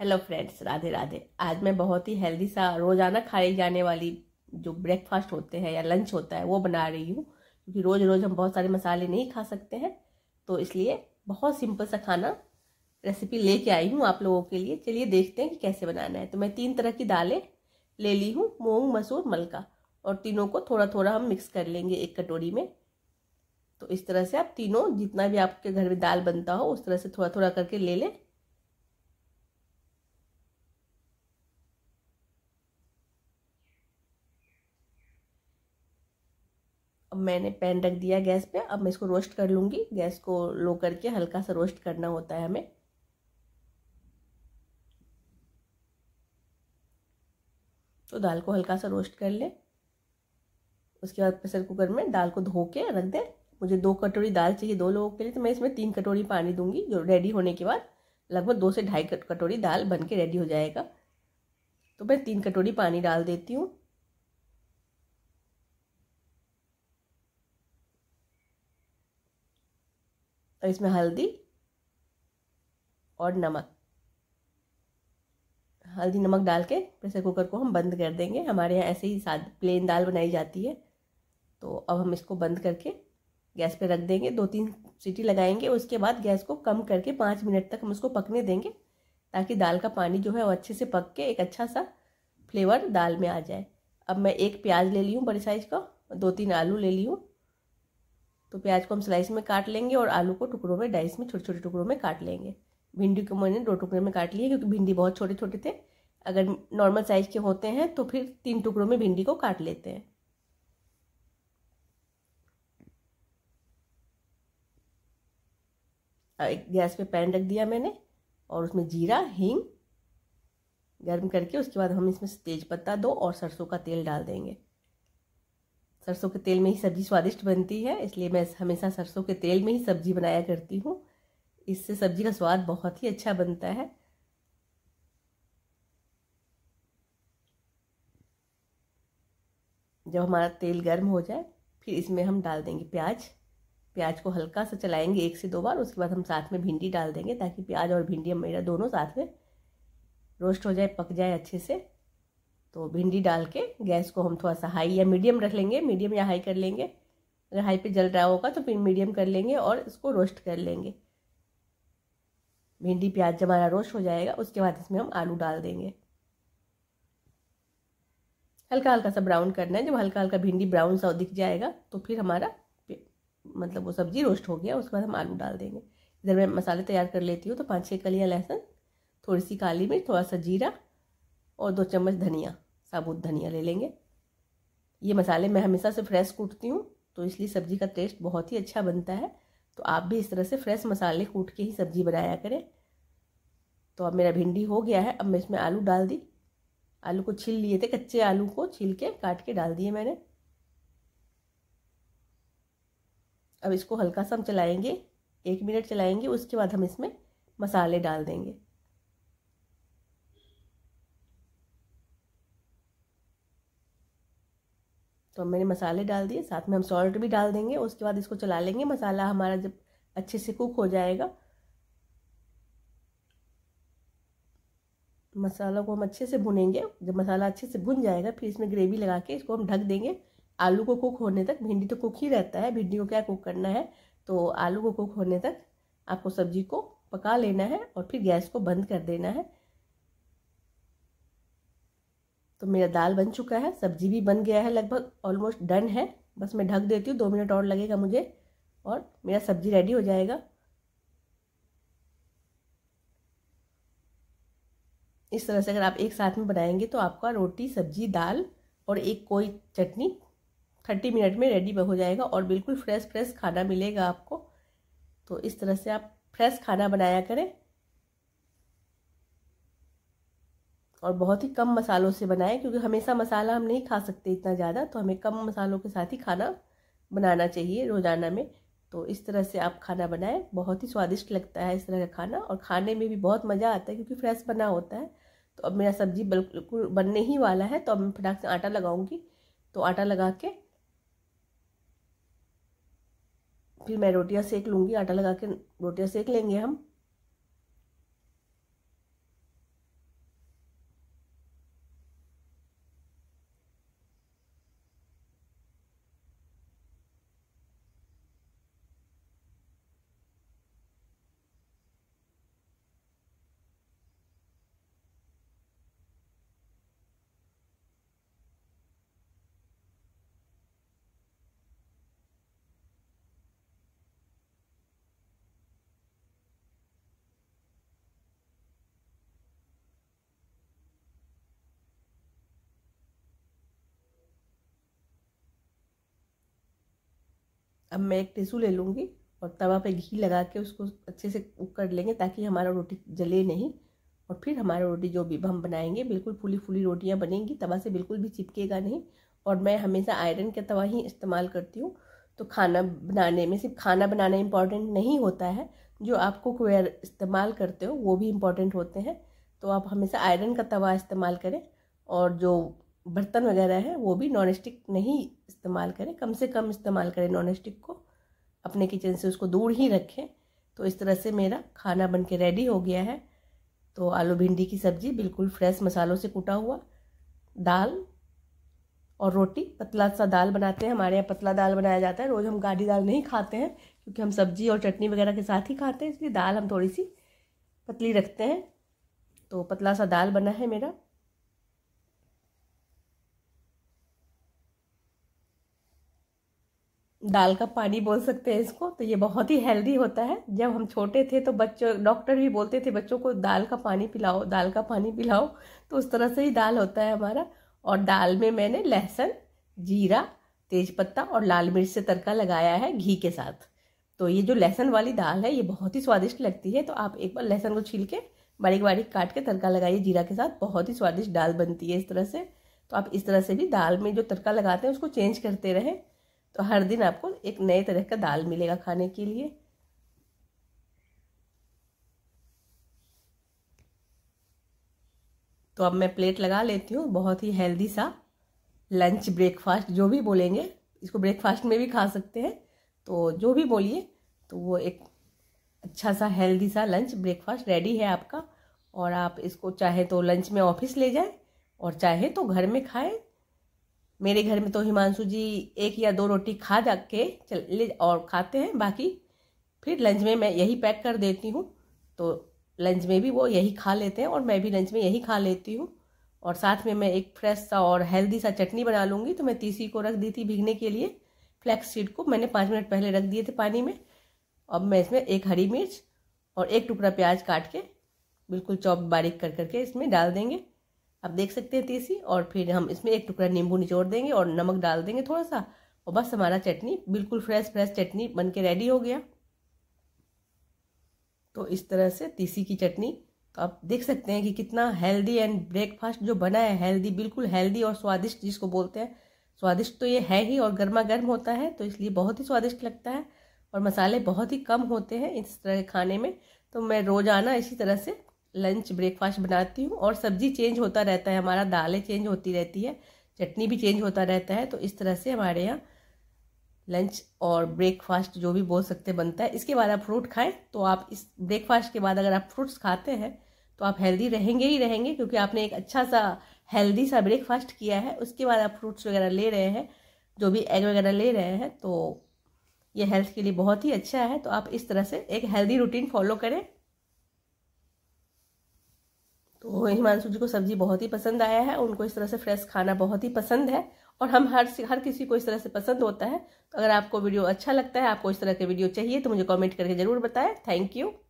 hello friends Radhe Radhe आज मैं बहुत ही हेल्दी सा रोज़ाना खाई जाने वाली जो ब्रेकफास्ट होते हैं या लंच होता है वो बना रही हूँ क्योंकि रोज़ रोज़ हम बहुत सारे मसाले नहीं खा सकते हैं तो इसलिए बहुत सिंपल सा खाना रेसिपी लेके आई हूँ आप लोगों के लिए चलिए देखते हैं कि कैसे बनाना है तो मैं तीन तरह की दालें ले ली हूँ मूंग मसूर मलका और तीनों को थोड़ा थोड़ा हम मिक्स कर लेंगे एक कटोरी में तो इस तरह से आप तीनों जितना भी आपके घर में दाल बनता हो उस तरह से थोड़ा थोड़ा करके ले लें अब मैंने पैन रख दिया गैस पे अब मैं इसको रोस्ट कर लूँगी गैस को लो करके हल्का सा रोस्ट करना होता है हमें तो दाल को हल्का सा रोस्ट कर लें उसके बाद प्रेशर कुकर में दाल को धो के रख दें मुझे दो कटोरी दाल चाहिए दो लोगों के लिए तो मैं इसमें तीन कटोरी पानी दूंगी जो रेडी होने के बाद लगभग दो से ढाई कटोरी दाल बन के रेडी हो जाएगा तो मैं तीन कटोरी पानी डाल देती हूँ और इसमें हल्दी और नमक हल्दी नमक डाल के प्रेशर कुकर को हम बंद कर देंगे हमारे यहाँ ऐसे ही साद प्लेन दाल बनाई जाती है तो अब हम इसको बंद करके गैस पे रख देंगे दो तीन सीटी लगाएंगे उसके बाद गैस को कम करके पाँच मिनट तक हम उसको पकने देंगे ताकि दाल का पानी जो है वो अच्छे से पक के एक अच्छा सा फ्लेवर दाल में आ जाए अब मैं एक प्याज ले ली हूँ बड़े साइज़ का दो तीन आलू ले ली हूँ तो प्याज को हम स्लाइस में काट लेंगे और आलू को टुकड़ों में डाइस में छोटे छोटे टुकड़ों में काट लेंगे भिंडी को मैंने दो टुकड़े में काट लिए क्योंकि भिंडी बहुत छोटे छोटे थे अगर नॉर्मल साइज़ के होते हैं तो फिर तीन टुकड़ों में भिंडी को काट लेते हैं एक गैस पे पैन रख दिया मैंने और उसमें जीरा हींग गर्म करके उसके बाद हम इसमें तेज पत्ता दो और सरसों का तेल डाल देंगे सरसों के तेल में ही सब्जी स्वादिष्ट बनती है इसलिए मैं हमेशा सरसों के तेल में ही सब्जी बनाया करती हूँ इससे सब्जी का स्वाद बहुत ही अच्छा बनता है जब हमारा तेल गर्म हो जाए फिर इसमें हम डाल देंगे प्याज प्याज को हल्का सा चलाएंगे एक से दो बार उसके बाद हम साथ में भिंडी डाल देंगे ताकि प्याज और भिंडी मेरा दोनों साथ में रोस्ट हो जाए पक जाए अच्छे से तो भिंडी डाल के गैस को हम थोड़ा सा हाई या मीडियम रख लेंगे मीडियम या हाई कर लेंगे अगर हाई पे जल रहा होगा तो फिर मीडियम कर लेंगे और इसको रोस्ट कर लेंगे भिंडी प्याज जब हमारा रोस्ट हो जाएगा उसके बाद इसमें हम आलू डाल देंगे हल्का हल्का सा ब्राउन करना है जब हल्का हल्का भिंडी ब्राउन सा दिख जाएगा तो फिर हमारा मतलब वो सब्जी रोस्ट हो गया उसके बाद हम आलू डाल देंगे इधर मैं मसाले तैयार कर लेती हूँ तो पाँच छः कलियाँ लहसुन थोड़ी सी काली मिर्च थोड़ा सा जीरा और दो चम्मच धनिया साबुत धनिया ले लेंगे ये मसाले मैं हमेशा से फ्रेश कूटती हूँ तो इसलिए सब्जी का टेस्ट बहुत ही अच्छा बनता है तो आप भी इस तरह से फ्रेश मसाले कूट के ही सब्जी बनाया करें तो अब मेरा भिंडी हो गया है अब मैं इसमें आलू डाल दी आलू को छील लिए थे कच्चे आलू को छील के काट के डाल दिए मैंने अब इसको हल्का सा हम चलाएंगे एक मिनट चलाएंगे उसके बाद हम इसमें मसाले डाल देंगे तो हम मैंने मसाले डाल दिए साथ में हम सॉल्ट भी डाल देंगे उसके बाद इसको चला लेंगे मसाला हमारा जब अच्छे से कुक हो जाएगा मसाला को हम अच्छे से भुनेंगे जब मसाला अच्छे से भुन जाएगा फिर इसमें ग्रेवी लगा के इसको हम ढक देंगे आलू को कुक होने तक भिंडी तो कुक ही रहता है भिंडी को क्या कुक करना है तो आलू को कुक होने तक आपको सब्जी को पका लेना है और फिर गैस को बंद कर देना है तो मेरा दाल बन चुका है सब्जी भी बन गया है लगभग ऑलमोस्ट डन है बस मैं ढक देती हूँ दो मिनट और लगेगा मुझे और मेरा सब्जी रेडी हो जाएगा इस तरह से अगर आप एक साथ में बनाएंगे तो आपका रोटी सब्जी दाल और एक कोई चटनी थर्टी मिनट में रेडी हो जाएगा और बिल्कुल फ्रेश फ्रेश खाना मिलेगा आपको तो इस तरह से आप फ्रेश खाना बनाया करें और बहुत ही कम मसालों से बनाएं क्योंकि हमेशा मसाला हम नहीं खा सकते इतना ज़्यादा तो हमें कम मसालों के साथ ही खाना बनाना चाहिए रोज़ाना में तो इस तरह से आप खाना बनाएं बहुत ही स्वादिष्ट लगता है इस तरह का खाना और खाने में भी बहुत मज़ा आता है क्योंकि फ्रेश बना होता है तो अब मेरा सब्जी बिल्कुल बनने ही वाला है तो अब मैं फटाक से आटा लगाऊँगी तो आटा लगा के फिर मैं रोटियाँ सेक लूँगी आटा लगा के रोटियाँ सेक लेंगे हम अब मैं एक टिशू ले लूँगी और तवा पे घी लगा के उसको अच्छे से कुक कर लेंगे ताकि हमारा रोटी जले नहीं और फिर हमारा रोटी जो भी हम बनाएंगे बिल्कुल फूली फूली रोटियाँ बनेंगी तवा से बिल्कुल भी चिपकेगा नहीं और मैं हमेशा आयरन का तवा ही इस्तेमाल करती हूँ तो खाना बनाने में सिर्फ खाना बनाना इम्पॉर्टेंट नहीं होता है जो आप कुकवेयर इस्तेमाल करते हो वो भी इम्पॉर्टेंट होते हैं तो आप हमेशा आयरन का तवा इस्तेमाल करें और जो बर्तन वगैरह है वो भी नॉन स्टिक नहीं इस्तेमाल करें कम से कम इस्तेमाल करें नॉन स्टिक को अपने किचन से उसको दूर ही रखें तो इस तरह से मेरा खाना बन के रेडी हो गया है तो आलू भिंडी की सब्ज़ी बिल्कुल फ्रेश मसालों से कूटा हुआ दाल और रोटी पतला सा दाल बनाते हैं हमारे यहाँ पतला दाल बनाया जाता है रोज़ हम गाढ़ी दाल नहीं खाते हैं क्योंकि हम सब्जी और चटनी वगैरह के साथ ही खाते हैं इसलिए दाल हम थोड़ी सी पतली रखते हैं तो पतला सा दाल बना है मेरा दाल का पानी बोल सकते हैं इसको तो ये बहुत ही हेल्दी होता है जब हम छोटे थे तो बच्चों डॉक्टर भी बोलते थे बच्चों को दाल का पानी पिलाओ दाल का पानी पिलाओ तो उस तरह से ही दाल होता है हमारा और दाल में मैंने लहसुन जीरा तेज़पत्ता और लाल मिर्च से तड़का लगाया है घी के साथ तो ये जो लहसुन वाली दाल है ये बहुत ही स्वादिष्ट लगती है तो आप एक बार लहसुन को छील के बारीक बारीक काट के तड़का लगाइए जीरा के साथ बहुत ही स्वादिष्ट दाल बनती है इस तरह से तो आप इस तरह से भी दाल में जो तड़का लगाते हैं उसको चेंज करते रहें तो हर दिन आपको एक नए तरह का दाल मिलेगा खाने के लिए तो अब मैं प्लेट लगा लेती हूँ बहुत ही हेल्दी सा लंच ब्रेकफास्ट जो भी बोलेंगे इसको ब्रेकफास्ट में भी खा सकते हैं तो जो भी बोलिए तो वो एक अच्छा सा हेल्दी सा लंच ब्रेकफास्ट रेडी है आपका और आप इसको चाहे तो लंच में ऑफिस ले जाएं और चाहे तो घर में खाएं मेरे घर में तो हिमांशु जी एक या दो रोटी खा जा के चल ले और खाते हैं बाकी फिर लंच में मैं यही पैक कर देती हूँ तो लंच में भी वो यही खा लेते हैं और मैं भी लंच में यही खा लेती हूँ और साथ में मैं एक फ्रेश सा और हेल्दी सा चटनी बना लूँगी तो मैं तीसी को रख दी थी भीगने के लिए फ्लैक्स सीड को मैंने पाँच मिनट पहले रख दिए थे पानी में अब मैं इसमें एक हरी मिर्च और एक टुकड़ा प्याज काट के बिल्कुल चॉप बारीक कर करके इसमें डाल देंगे आप देख सकते हैं तीसी और फिर हम इसमें एक टुकड़ा नींबू निचोड़ देंगे और नमक डाल देंगे थोड़ा सा और बस हमारा चटनी बिल्कुल फ्रेश फ्रेश चटनी बन के रेडी हो गया तो इस तरह से तीसी की चटनी तो आप देख सकते हैं कि कितना हेल्दी एंड ब्रेकफास्ट जो बना है हेल्दी बिल्कुल हेल्दी और स्वादिष्ट जिसको बोलते हैं स्वादिष्ट तो ये है ही और गर्मा गर्म होता है तो इसलिए बहुत ही स्वादिष्ट लगता है और मसाले बहुत ही कम होते हैं इस तरह के खाने में तो मैं रोज़ाना इसी तरह से लंच ब्रेकफास्ट बनाती हूँ और सब्जी चेंज होता रहता है हमारा दालें चेंज होती रहती है चटनी भी चेंज होता रहता है तो इस तरह से हमारे यहाँ लंच और ब्रेकफास्ट जो भी बोल सकते बनता है इसके बाद आप फ्रूट खाएं तो आप इस ब्रेकफास्ट के बाद अगर आप फ्रूट्स खाते हैं तो आप हेल्दी रहेंगे ही रहेंगे क्योंकि आपने एक अच्छा सा हेल्दी सा ब्रेकफास्ट किया है उसके बाद आप फ्रूट्स वगैरह ले रहे हैं जो भी एग वगैरह ले रहे हैं तो ये हेल्थ के लिए बहुत ही अच्छा है तो आप इस तरह से एक हेल्दी रूटीन फॉलो करें तो हिमांशु जी को सब्जी बहुत ही पसंद आया है उनको इस तरह से फ्रेश खाना बहुत ही पसंद है और हम हर हर किसी को इस तरह से पसंद होता है तो अगर आपको वीडियो अच्छा लगता है आपको इस तरह के वीडियो चाहिए तो मुझे कमेंट करके ज़रूर बताएं थैंक यू